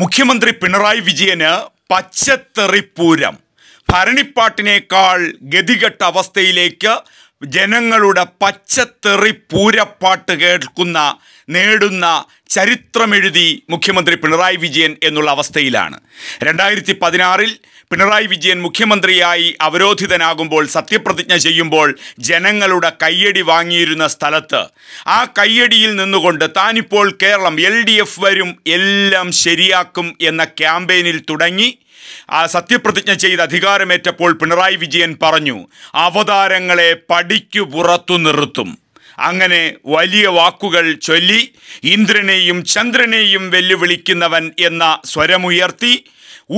മുഖ്യമന്ത്രി പിണറായി വിജയന് പച്ചത്തെറിപ്പൂരം ഭരണിപ്പാട്ടിനേക്കാൾ ഗതികെട്ട അവസ്ഥയിലേക്ക് ജനങ്ങളുടെ പച്ചത്തെറി പൂരപ്പാട്ട് കേൾക്കുന്ന നേടുന്ന ചരിത്രമെഴുതി മുഖ്യമന്ത്രി പിണറായി വിജയൻ എന്നുള്ള അവസ്ഥയിലാണ് രണ്ടായിരത്തി പതിനാറിൽ പിണറായി വിജയൻ മുഖ്യമന്ത്രിയായി അവരോധിതനാകുമ്പോൾ സത്യപ്രതിജ്ഞ ചെയ്യുമ്പോൾ ജനങ്ങളുടെ കയ്യടി വാങ്ങിയിരുന്ന സ്ഥലത്ത് ആ കയ്യടിയിൽ നിന്നുകൊണ്ട് താനിപ്പോൾ കേരളം എൽ വരും എല്ലാം ശരിയാക്കും എന്ന ക്യാമ്പയിനിൽ തുടങ്ങി ആ സത്യപ്രതിജ്ഞ ചെയ്ത് അധികാരമേറ്റപ്പോൾ പിണറായി വിജയൻ പറഞ്ഞു അവതാരങ്ങളെ പടിക്കു പുറത്തു നിർത്തും അങ്ങനെ വലിയ വാക്കുകൾ ചൊല്ലി ഇന്ദ്രനെയും ചന്ദ്രനെയും വെല്ലുവിളിക്കുന്നവൻ എന്ന സ്വരമുയർത്തി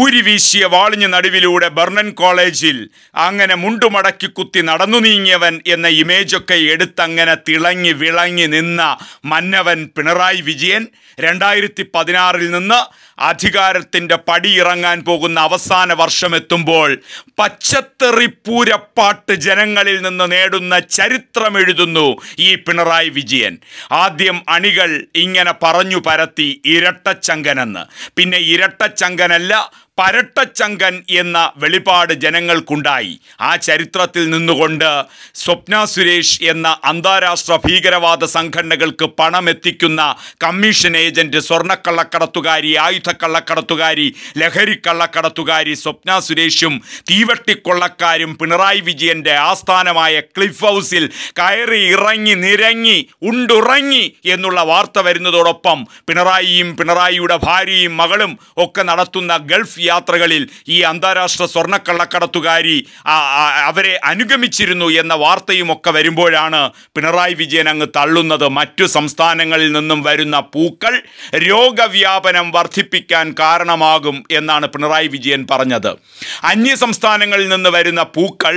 ഊരിവീശിയ വാളിഞ്ഞ നടുവിലൂടെ ബർണൻ കോളേജിൽ അങ്ങനെ മുണ്ടുമടക്കി കുത്തി നടന്നു നീങ്ങിയവൻ എന്ന ഇമേജൊക്കെ എടുത്തങ്ങനെ തിളങ്ങി വിളങ്ങി നിന്ന മന്നവൻ പിണറായി വിജയൻ രണ്ടായിരത്തി പതിനാറിൽ നിന്ന് അധികാരത്തിൻ്റെ പടിയിറങ്ങാൻ പോകുന്ന അവസാന വർഷമെത്തുമ്പോൾ പച്ചത്തെറിപ്പൂരപ്പാട്ട് ജനങ്ങളിൽ നിന്ന് നേടുന്ന ചരിത്രമെഴുതുന്നു ഈ പിണറായി വിജയൻ ആദ്യം അണികൾ ഇങ്ങനെ പറഞ്ഞു പരത്തി ഇരട്ടച്ചങ്കനെന്ന് പിന്നെ ഇരട്ടച്ചങ്കനല്ല പരട്ടച്ചങ്കൻ എന്ന വെളിപാട് ജനങ്ങൾക്കുണ്ടായി ആ ചരിത്രത്തിൽ നിന്നുകൊണ്ട് സ്വപ്ന സുരേഷ് എന്ന അന്താരാഷ്ട്ര ഭീകരവാദ സംഘടനകൾക്ക് പണമെത്തിക്കുന്ന കമ്മീഷൻ ഏജൻറ്റ് സ്വർണ്ണക്കള്ളക്കടത്തുകാരി ആയുധക്കള്ളക്കടത്തുകാരി ലഹരിക്കള്ളക്കടത്തുകാരി സ്വപ്ന സുരേഷും തീവട്ടിക്കൊള്ളക്കാരും പിണറായി വിജയൻ്റെ ആസ്ഥാനമായ ക്ലിഫ് ഹൗസിൽ കയറി ഇറങ്ങി നിരങ്ങി ഉണ്ടുറങ്ങി എന്നുള്ള വാർത്ത വരുന്നതോടൊപ്പം പിണറായിയും പിണറായിയുടെ ഭാര്യയും മകളും ഒക്കെ നടത്തുന്ന ഗൾഫ് യാത്രകളിൽ ഈ അന്താരാഷ്ട്ര സ്വർണ്ണക്കള്ളക്കടത്തുകാരി അവരെ അനുഗമിച്ചിരുന്നു എന്ന വാർത്തയും ഒക്കെ വരുമ്പോഴാണ് പിണറായി വിജയൻ അങ്ങ് തള്ളുന്നത് മറ്റു സംസ്ഥാനങ്ങളിൽ നിന്നും വരുന്ന പൂക്കൾ രോഗവ്യാപനം വർദ്ധിപ്പിക്കാൻ കാരണമാകും എന്നാണ് പിണറായി വിജയൻ പറഞ്ഞത് അന്യ സംസ്ഥാനങ്ങളിൽ നിന്ന് വരുന്ന പൂക്കൾ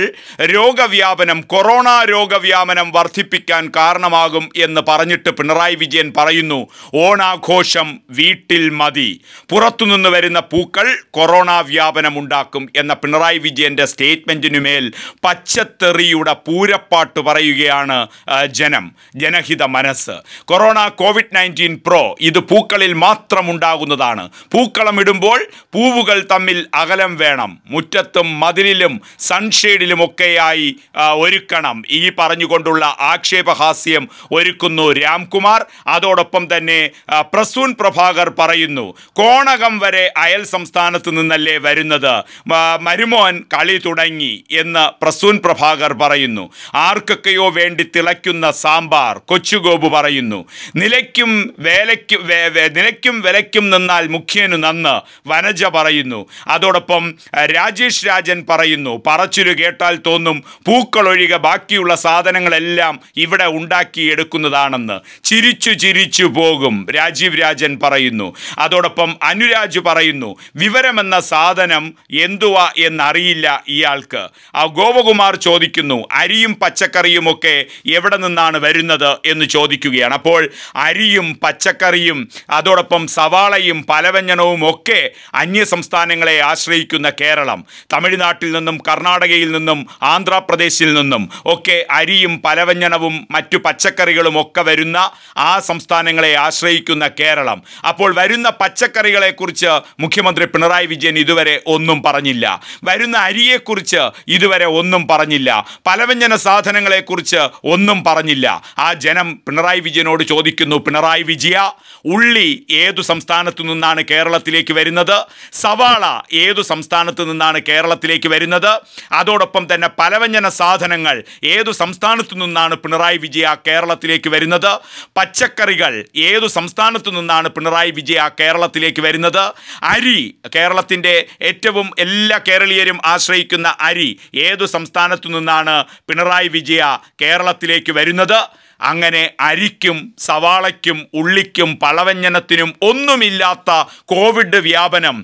രോഗവ്യാപനം കൊറോണ രോഗവ്യാപനം വർദ്ധിപ്പിക്കാൻ കാരണമാകും എന്ന് പറഞ്ഞിട്ട് പിണറായി വിജയൻ പറയുന്നു ഓണാഘോഷം വീട്ടിൽ മതി പുറത്തുനിന്ന് വരുന്ന പൂക്കൾ കൊറോണ വ്യാപനമുണ്ടാക്കും എന്ന പിണറായി വിജയൻ്റെ സ്റ്റേറ്റ്മെൻറ്റിനുമേൽ പച്ചത്തെറിയുടെ പൂരപ്പാട്ട് പറയുകയാണ് ജനം ജനഹിത മനസ്സ് കൊറോണ കോവിഡ് നയൻറ്റീൻ പ്രോ ഇത് പൂക്കളിൽ ഉണ്ടാകുന്നതാണ് പൂക്കളം ഇടുമ്പോൾ പൂവുകൾ തമ്മിൽ അകലം വേണം മുറ്റത്തും മതിലിലും സൺഷെയ്ഡിലുമൊക്കെയായി ഒരുക്കണം ഈ പറഞ്ഞുകൊണ്ടുള്ള ആക്ഷേപഹാസ്യം ഒരുക്കുന്നു രാംകുമാർ അതോടൊപ്പം തന്നെ പ്രസൂൺ പ്രഭാകർ പറയുന്നു കോണകം വരെ അയൽ സംസ്ഥാനത്ത് ഭാഗത്തു നിന്നല്ലേ വരുന്നത് മരുമോൻ കളി തുടങ്ങി എന്ന് പ്രസൂൻ പ്രഭാകർ പറയുന്നു ആർക്കൊക്കെയോ വേണ്ടി തിളയ്ക്കുന്ന സാമ്പാർ കൊച്ചുഗോപു പറയുന്നു നിലയ്ക്കും വേലയ്ക്ക് നിലയ്ക്കും വിലയ്ക്കും നിന്നാൽ മുഖ്യനു നന്ന് വനജ പറയുന്നു അതോടൊപ്പം രാജേഷ് രാജൻ പറയുന്നു പറച്ചിലു കേട്ടാൽ തോന്നും പൂക്കളൊഴികെ ബാക്കിയുള്ള സാധനങ്ങളെല്ലാം ഇവിടെ ഉണ്ടാക്കിയെടുക്കുന്നതാണെന്ന് ചിരിച്ചു ചിരിച്ചു പോകും രാജീവ് രാജൻ പറയുന്നു അതോടൊപ്പം അനുരാജ് പറയുന്നു വിവരം എന്ന സാധനം എന്തുവാ എന്നറിയില്ല ഇയാൾക്ക് ആ ഗോപകുമാർ ചോദിക്കുന്നു അരിയും പച്ചക്കറിയുമൊക്കെ എവിടെ നിന്നാണ് വരുന്നത് എന്ന് ചോദിക്കുകയാണ് അപ്പോൾ അരിയും പച്ചക്കറിയും അതോടൊപ്പം സവാളയും പലവ്യഞ്ജനവും ഒക്കെ അന്യസംസ്ഥാനങ്ങളെ ആശ്രയിക്കുന്ന കേരളം തമിഴ്നാട്ടിൽ നിന്നും കർണാടകയിൽ നിന്നും ആന്ധ്രാപ്രദേശിൽ നിന്നും ഒക്കെ അരിയും പലവ്യഞ്ജനവും മറ്റു പച്ചക്കറികളും ഒക്കെ വരുന്ന ആ സംസ്ഥാനങ്ങളെ ആശ്രയിക്കുന്ന കേരളം അപ്പോൾ വരുന്ന പച്ചക്കറികളെക്കുറിച്ച് മുഖ്യമന്ത്രി പിണറായി പിണറായി വിജയൻ ഇതുവരെ ഒന്നും പറഞ്ഞില്ല വരുന്ന അരിയെക്കുറിച്ച് ഇതുവരെ ഒന്നും പറഞ്ഞില്ല പലവ്യഞ്ജന സാധനങ്ങളെക്കുറിച്ച് ഒന്നും പറഞ്ഞില്ല ആ ജനം പിണറായി വിജയനോട് ചോദിക്കുന്നു പിണറായി വിജയ ഉള്ളി ഏതു സംസ്ഥാനത്തു നിന്നാണ് കേരളത്തിലേക്ക് വരുന്നത് സവാള ഏതു സംസ്ഥാനത്തു നിന്നാണ് കേരളത്തിലേക്ക് വരുന്നത് അതോടൊപ്പം തന്നെ പലവ്യഞ്ജന സാധനങ്ങൾ ഏതു സംസ്ഥാനത്തു നിന്നാണ് പിണറായി വിജയ കേരളത്തിലേക്ക് വരുന്നത് പച്ചക്കറികൾ ഏതു സംസ്ഥാനത്തു നിന്നാണ് പിണറായി വിജയ കേരളത്തിലേക്ക് വരുന്നത് അരി കേരള കേരളത്തിൻ്റെ ഏറ്റവും എല്ലാ കേരളീയരും ആശ്രയിക്കുന്ന അരി ഏതു സംസ്ഥാനത്തു നിന്നാണ് പിണറായി വിജയ കേരളത്തിലേക്ക് വരുന്നത് അങ്ങനെ അരിക്കും സവാളയ്ക്കും ഉള്ളിക്കും പളവ്യഞ്ജനത്തിനും ഒന്നുമില്ലാത്ത കോവിഡ് വ്യാപനം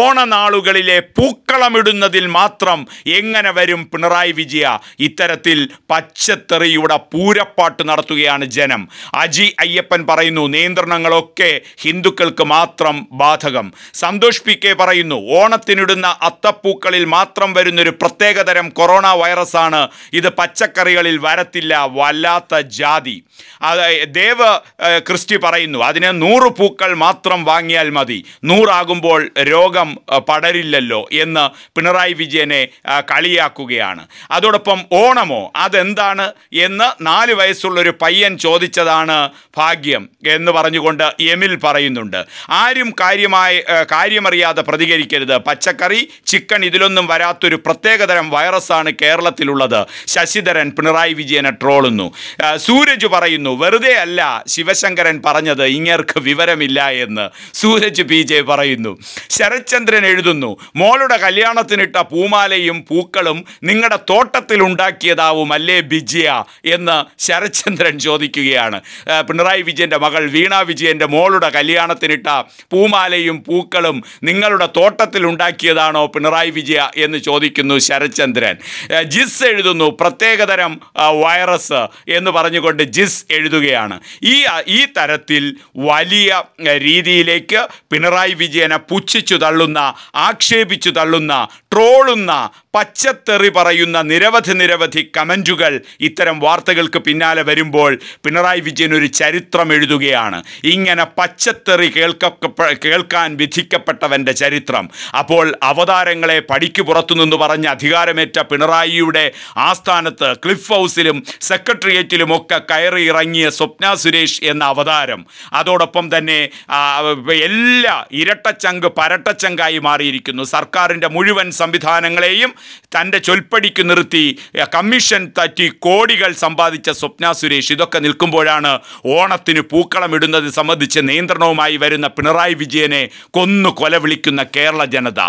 ഓണനാളുകളിലെ പൂക്കളമിടുന്നതിൽ മാത്രം എങ്ങനെ വരും പിണറായി വിജയ ഇത്തരത്തിൽ പച്ചത്തെറിയുടെ പൂരപ്പാട്ട് നടത്തുകയാണ് ജനം അജി അയ്യപ്പൻ പറയുന്നു നിയന്ത്രണങ്ങളൊക്കെ ഹിന്ദുക്കൾക്ക് മാത്രം ബാധകം സന്തോഷ് പി കെ പറയുന്നു ഓണത്തിനിടുന്ന അത്തപ്പൂക്കളിൽ മാത്രം വരുന്നൊരു പ്രത്യേകതരം കൊറോണ വൈറസാണ് ഇത് പച്ചക്കറികളിൽ വരത്തില്ല വല്ലാത്ത ജാ മതി ദേവ ക്രിസ്റ്റി പറയുന്നു അതിന് നൂറ് പൂക്കൾ മാത്രം വാങ്ങിയാൽ മതി നൂറാകുമ്പോൾ രോഗം പടരില്ലല്ലോ എന്ന് പിണറായി വിജയനെ കളിയാക്കുകയാണ് അതോടൊപ്പം ഓണമോ അതെന്താണ് എന്ന് നാല് വയസ്സുള്ളൊരു പയ്യൻ ചോദിച്ചതാണ് ഭാഗ്യം എന്ന് പറഞ്ഞുകൊണ്ട് എമിൽ പറയുന്നുണ്ട് ആരും കാര്യമായി കാര്യമറിയാതെ പ്രതികരിക്കരുത് പച്ചക്കറി ചിക്കൻ ഇതിലൊന്നും വരാത്തൊരു പ്രത്യേകതരം വൈറസാണ് കേരളത്തിലുള്ളത് ശശിധരൻ പിണറായി വിജയനെ ട്രോളുന്നു സൂര്യ സൂരജ് പറയുന്നു വെറുതെ അല്ല ശിവശങ്കരൻ പറഞ്ഞത് ഇങ്ങേർക്ക് വിവരമില്ല എന്ന് സൂരജ് പി ജെ പറയുന്നു ശരത്ചന്ദ്രൻ എഴുതുന്നു മോളുടെ കല്യാണത്തിനിട്ട പൂമാലയും പൂക്കളും നിങ്ങളുടെ തോട്ടത്തിൽ ഉണ്ടാക്കിയതാവും അല്ലേ ബിജിയ എന്ന് ശരത്ചന്ദ്രൻ ചോദിക്കുകയാണ് പിണറായി വിജയൻ്റെ മകൾ വീണ വിജയൻ്റെ മോളുടെ കല്യാണത്തിനിട്ട പൂമാലയും പൂക്കളും നിങ്ങളുടെ തോട്ടത്തിൽ ഉണ്ടാക്കിയതാണോ പിണറായി വിജയ എന്ന് ചോദിക്കുന്നു ശരത്ചന്ദ്രൻ ജിസ് എഴുതുന്നു പ്രത്യേകതരം വൈറസ് എന്ന് പറഞ്ഞുകൊണ്ട് കൊണ്ട് ജിസ് എഴുതുകയാണ് ഈ ഈ തരത്തിൽ വലിയ രീതിയിലേക്ക് പിണറായി വിജയനെ പുച്ഛിച്ചു തള്ളുന്ന ആക്ഷേപിച്ചു തള്ളുന്ന ട്രോളുന്ന പച്ചത്തെറി പറയുന്ന നിരവധി നിരവധി കമൻറ്റുകൾ ഇത്തരം വാർത്തകൾക്ക് പിന്നാലെ വരുമ്പോൾ പിണറായി വിജയൻ ഒരു ചരിത്രം എഴുതുകയാണ് ഇങ്ങനെ പച്ചത്തെറി കേൾക്ക കേൾക്കാൻ വിധിക്കപ്പെട്ടവൻ്റെ ചരിത്രം അപ്പോൾ അവതാരങ്ങളെ പടിക്ക് പുറത്തുനിന്ന് പറഞ്ഞ് അധികാരമേറ്റ പിണറായിയുടെ ആസ്ഥാനത്ത് ക്ലിഫ് ഹൗസിലും സെക്രട്ടേറിയറ്റിലുമൊക്കെ കയറി ഇറങ്ങിയ സ്വപ്ന സുരേഷ് എന്ന അവതാരം അതോടൊപ്പം തന്നെ എല്ലാ ഇരട്ടച്ചങ്ക് പരട്ടച്ചങ്കായി മാറിയിരിക്കുന്നു സർക്കാരിൻ്റെ മുഴുവൻ സംവിധാനങ്ങളെയും തൻ്റെ ചൊൽപ്പടിക്ക് നിർത്തി കമ്മീഷൻ തറ്റി കോടികൾ സമ്പാദിച്ച സ്വപ്ന സുരേഷ് ഇതൊക്കെ നിൽക്കുമ്പോഴാണ് ഓണത്തിന് പൂക്കളം ഇടുന്നത് സംബന്ധിച്ച് നിയന്ത്രണവുമായി വരുന്ന പിണറായി വിജയനെ കൊന്നു കൊല വിളിക്കുന്ന കേരള ജനത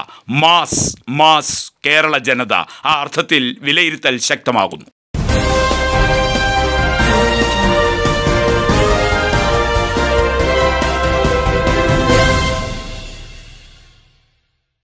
മാസ് മാസ് കേരള ജനത ആ അർത്ഥത്തിൽ വിലയിരുത്തൽ ശക്തമാകുന്നു